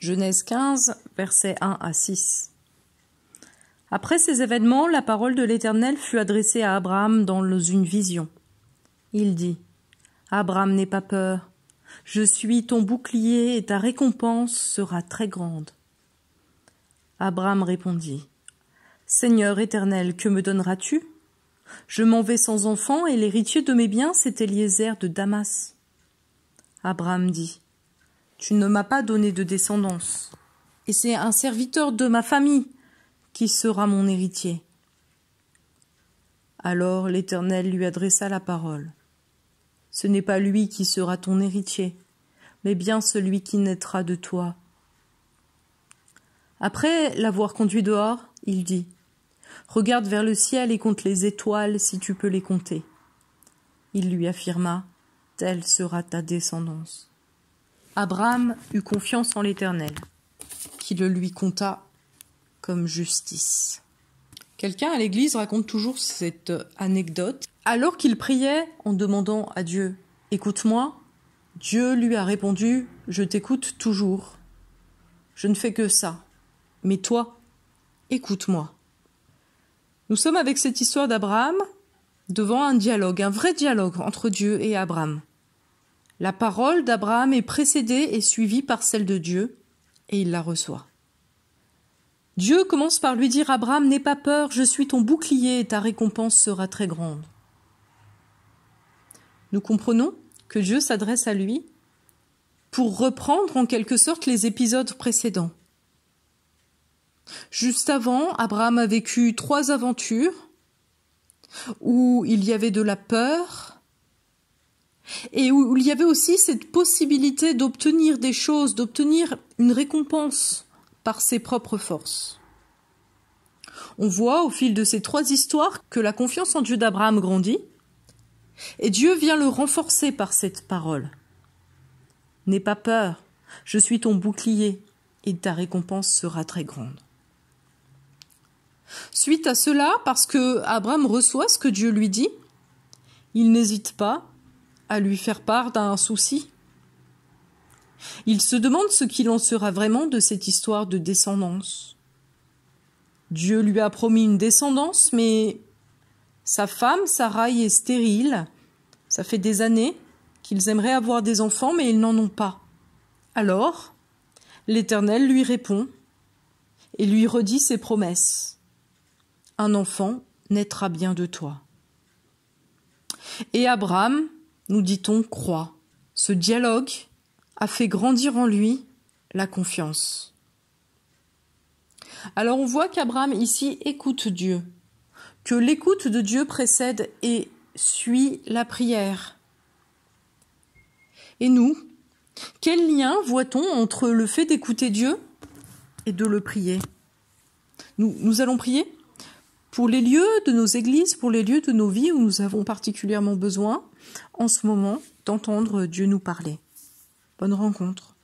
Genèse 15, versets 1 à 6. Après ces événements, la parole de l'Éternel fut adressée à Abraham dans une vision. Il dit Abraham, n'aie pas peur. Je suis ton bouclier et ta récompense sera très grande. Abraham répondit Seigneur éternel, que me donneras-tu Je m'en vais sans enfant et l'héritier de mes biens, c'est Eliezer de Damas. Abraham dit tu ne m'as pas donné de descendance, et c'est un serviteur de ma famille qui sera mon héritier. Alors l'Éternel lui adressa la parole. Ce n'est pas lui qui sera ton héritier, mais bien celui qui naîtra de toi. Après l'avoir conduit dehors, il dit Regarde vers le ciel et compte les étoiles si tu peux les compter. Il lui affirma Telle sera ta descendance. Abraham eut confiance en l'Éternel, qui le lui compta comme justice. Quelqu'un à l'église raconte toujours cette euh, anecdote. Alors qu'il priait en demandant à Dieu Écoute-moi, Dieu lui a répondu Je t'écoute toujours. Je ne fais que ça. Mais toi, écoute-moi. Nous sommes avec cette histoire d'Abraham devant un dialogue, un vrai dialogue entre Dieu et Abraham. La parole d'Abraham est précédée et suivie par celle de Dieu, et il la reçoit. Dieu commence par lui dire Abraham, n'aie pas peur, je suis ton bouclier et ta récompense sera très grande. Nous comprenons que Dieu s'adresse à lui pour reprendre en quelque sorte les épisodes précédents. Juste avant, Abraham a vécu trois aventures où il y avait de la peur, et où, il y avait aussi cette possibilité d'obtenir des choses, d'obtenir une récompense par ses propres forces. On voit au fil de ces trois histoires que la confiance en Dieu d'Abraham grandit, et Dieu vient le renforcer par cette parole. N'aie pas peur, je suis ton bouclier, et ta récompense sera très grande. Suite à cela, parce que Abraham reçoit ce que Dieu lui dit, il n'hésite pas à lui faire part d'un souci. Il se demande ce qu'il en sera vraiment de cette histoire de descendance. Dieu lui a promis une descendance, mais sa femme, Sarah, est stérile. Ça fait des années qu'ils aimeraient avoir des enfants, mais ils n'en ont pas. Alors, l'Éternel lui répond et lui redit ses promesses. Un enfant naîtra bien de toi. Et Abraham nous dit-on, croit. Ce dialogue a fait grandir en lui la confiance. Alors on voit qu'Abraham ici écoute Dieu, que l'écoute de Dieu précède et suit la prière. Et nous, quel lien voit-on entre le fait d'écouter Dieu et de le prier nous, nous allons prier pour les lieux de nos églises, pour les lieux de nos vies où nous avons particulièrement besoin en ce moment d'entendre Dieu nous parler. Bonne rencontre.